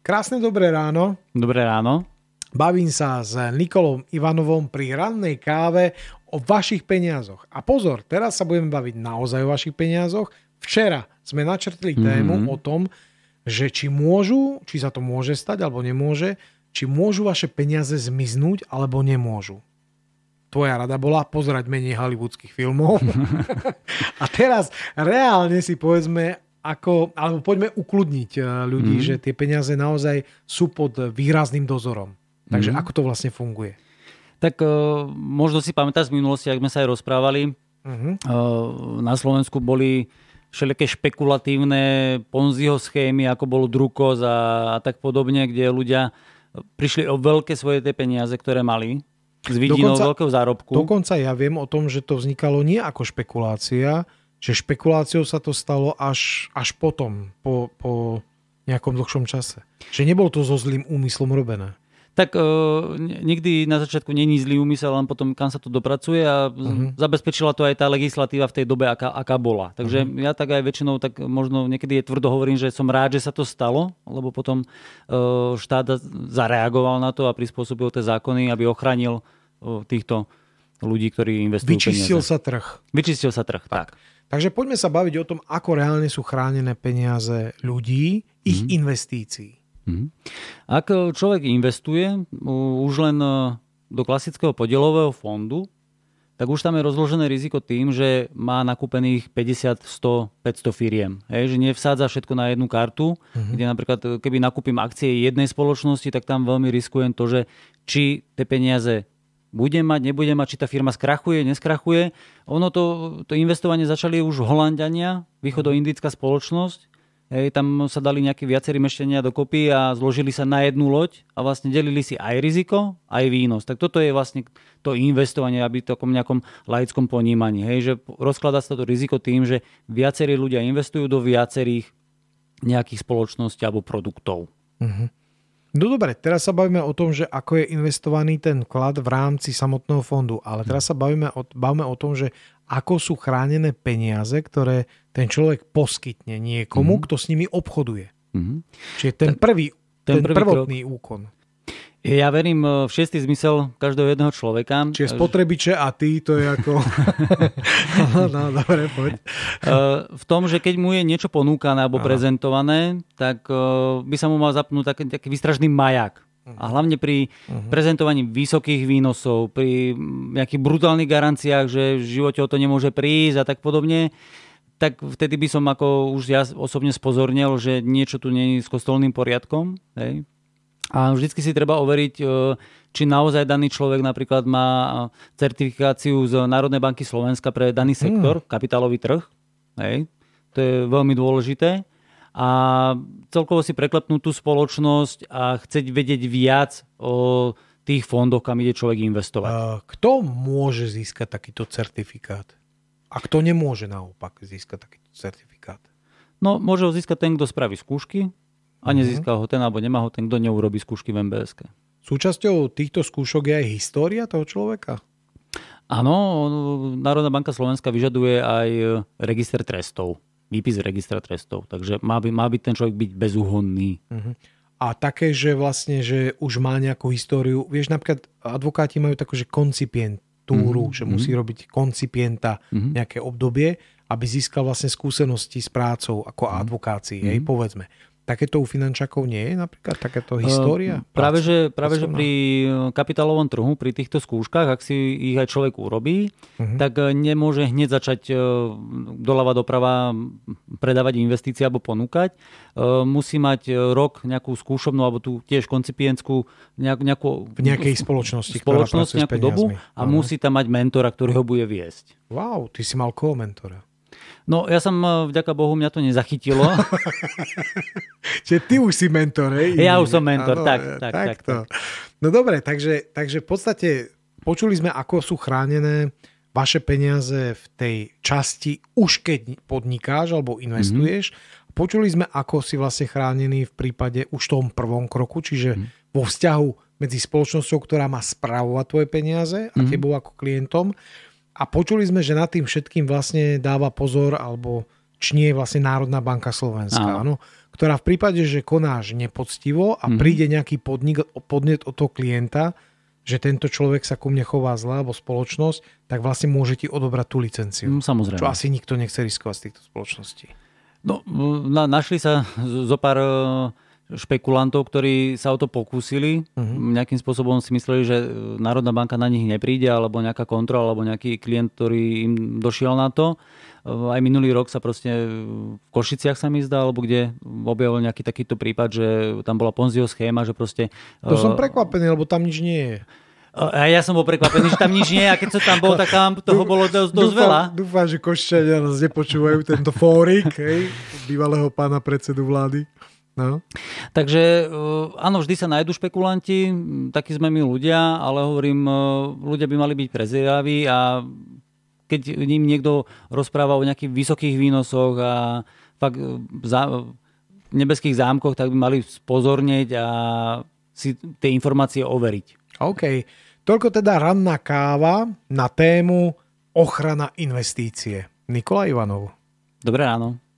Krásne dobré ráno. Dobré ráno. Bavím sa s Nikolom Ivanovom pri rannej káve o vašich peniazoch. A pozor, teraz sa budeme baviť naozaj o vašich peniazoch. Včera sme načrtli mhm. tému mm-hmm. o tom, že či môžu, či sa to môže stať alebo nemôže, či môžu vaše peniaze zmiznúť alebo nemôžu tvoja rada bola pozerať menej hollywoodských filmov. a teraz reálne si povedzme, ako, alebo poďme ukludniť eh, ľudí, mm. že tie peniaze naozaj sú pod výrazným dozorom. Takže mm. ako to vlastne funguje? Tak eh, možno si pamätáš z minulosti, ak sme sa aj rozprávali, mm-hmm. na Slovensku boli všelijaké špekulatívne Ponziho schémy, ako bolo Drukos a, a tak podobne, kde ľudia prišli o veľké svoje tie peniaze, ktoré mali z vidinou dokonca, veľkého zárobku. Dokonca ja viem o tom, že to vznikalo nie ako špekulácia, že špekuláciou sa to stalo až, až potom, po, po nejakom dlhšom čase. Že nebol to so zlým úmyslom robené. Tak e, nikdy na začiatku není zlý úmysel, len potom kam sa to dopracuje a uh-huh. zabezpečila to aj tá legislatíva v tej dobe, aká, aká bola. Takže uh-huh. ja tak aj väčšinou, tak možno niekedy je tvrdo hovorím, že som rád, že sa to stalo, lebo potom e, štát zareagoval na to a prispôsobil tie zákony, aby ochránil e, týchto ľudí, ktorí investujú Vyčistil peniaze. sa trh. Vyčistil sa trh, tak. tak. Takže poďme sa baviť o tom, ako reálne sú chránené peniaze ľudí, ich mm-hmm. investícií. Mm-hmm. Ak e, človek investuje už len e, do klasického podielového fondu, tak už tam je rozložené riziko tým, že má nakúpených 50, 100, 500 firiem. Hej, že nevsádza všetko na jednu kartu, mm-hmm. kde napríklad, e, keby nakúpim akcie jednej spoločnosti, tak tam veľmi riskujem to, že či tie peniaze bude mať, nebude mať, či tá firma skrachuje, neskrachuje. Ono to, to investovanie začali už Holandiania, východoindická mhm. spoločnosť. Hej, tam sa dali nejaké viacerí meštenia dokopy a zložili sa na jednu loď a vlastne delili si aj riziko, aj výnos. Tak toto je vlastne to investovanie, aby to takom nejakom laickom ponímaní. Hej, že rozkladá sa to riziko tým, že viacerí ľudia investujú do viacerých nejakých spoločností alebo produktov. Mm-hmm. No dobre, teraz sa bavíme o tom, že ako je investovaný ten vklad v rámci samotného fondu, ale teraz sa bavíme o, bavíme o tom, že ako sú chránené peniaze, ktoré ten človek poskytne niekomu, mm-hmm. kto s nimi obchoduje. Mm-hmm. Čiže ten prvý, ten, ten prvý prvotný krok, úkon. Ja verím e, v šiestý zmysel každého jedného človeka. Čiže spotrebiče a ty, to je ako... no, no, dobre, poď. E, v tom, že keď mu je niečo ponúkané alebo Aha. prezentované, tak e, by sa mu mal zapnúť taký, taký výstražný majak. A mhm. hlavne pri uh-huh. prezentovaní vysokých výnosov, pri nejakých brutálnych garanciách, že v živote o to nemôže prísť a tak podobne, tak vtedy by som ako už ja osobne spozornil, že niečo tu nie je s kostolným poriadkom. Hej? A vždycky si treba overiť, e, či naozaj daný človek napríklad má e, certifikáciu z Národnej banky Slovenska pre daný hmm. sektor, mm. kapitálový trh. Hej. To je veľmi dôležité. A celkovo si preklepnúť tú spoločnosť a chceť vedieť viac o tých fondoch, kam ide človek investovať. Kto môže získať takýto certifikát? A kto nemôže naopak získať takýto certifikát? No, môže ho získať ten, kto spraví skúšky, a mhm. nezískal ho ten, alebo nemá ho ten, kto neurobí skúšky v mbs Súčasťou týchto skúšok je aj história toho človeka? Áno, Národná banka Slovenska vyžaduje aj e, register trestov, výpis registra trestov. Takže má, by, má byť ten človek byť bezúhonný. Mhm. A také, že vlastne, že už má nejakú históriu. Vieš, napríklad advokáti majú takú, že koncipientúru, mm-hmm. že mhm. musí robiť koncipienta mm-hmm. nejaké obdobie, aby získal vlastne skúsenosti s prácou ako mm-hmm. advokácii, hej, povedzme. Takéto u finančákov nie je napríklad takáto ehm, história? Uh, práve, že, práve že pri eh, kapitálovom trhu, pri týchto skúškach, ak si ich aj človek urobí, uh-huh. tak eh, nemôže hneď začať eh, doľava doprava predávať investície alebo ponúkať. Musí mať rok nejakú skúšobnú alebo tú tiež koncipientskú nejakú, nejakú v nejakej spoločnosti, spoločnosť, ktorá nejakú dobu a uh-huh. musí tam mať mentora, ktorý ho bude viesť. Wow, ty si mal koho mentora? No ja som, e, vďaka Bohu, mňa to nezachytilo. Čiže ty už si mentor, hej? Ja už som mentor, ano, e, tak, tak, tak, tak, tak. No dobre, takže, takže v podstate počuli sme, ako sú chránené vaše peniaze v tej časti, už keď podnikáš alebo mhm. investuješ. Mm-hmm. Počuli sme, ako si vlastne chránený v prípade už tom prvom kroku, čiže mm-hmm. vo vzťahu medzi spoločnosťou, ktorá má spravovať tvoje peniaze a mm-hmm. tebou ako klientom. A počuli sme, že nad tým všetkým vlastne dáva pozor alebo čnie vlastne Národná banka Slovenska, áno. ktorá v prípade, že konáš nepoctivo a mm. príde nejaký podnik, podnet od toho klienta, že tento človek sa ku mne chová zle alebo spoločnosť, tak vlastne môže ti odobrať tú licenciu. No, samozrejme. Čo asi nikto nechce riskovať z týchto spoločností. No, na, našli sa zo pár uh špekulantov, ktorí sa o to pokúsili. Uh-huh. Nejakým spôsobom si mysleli, že e, Národná banka na nich nepríde, alebo nejaká kontrola, alebo nejaký klient, ktorý im došiel na to. E, aj minulý rok sa proste e, v Košiciach sa mi zdá, alebo kde objavil nejaký takýto prípad, že tam bola Ponziho schéma, že proste... To som prekvapený, lebo tam nič nie je. A ja som bol prekvapený, že tam nič nie je a keď som tam bol, tak tam toho bolo dosť, dosť dúfam, veľa. Dúfam, že Košťania nás nepočúvajú, tento fórik hej, bývalého pána predsedu vlády. No. Takže e, áno, vždy sa nájdú špekulanti, takí sme my ľudia, ale hovorím, e, ľudia by mali byť prezieraví a keď ním niekto rozpráva o nejakých vysokých výnosoch a fakt e, za, nebeských zámkoch, tak by mali spozornieť a si tie informácie overiť. OK. Toľko teda ranná káva na tému ochrana investície. Nikola Ivanov. Dobré ráno.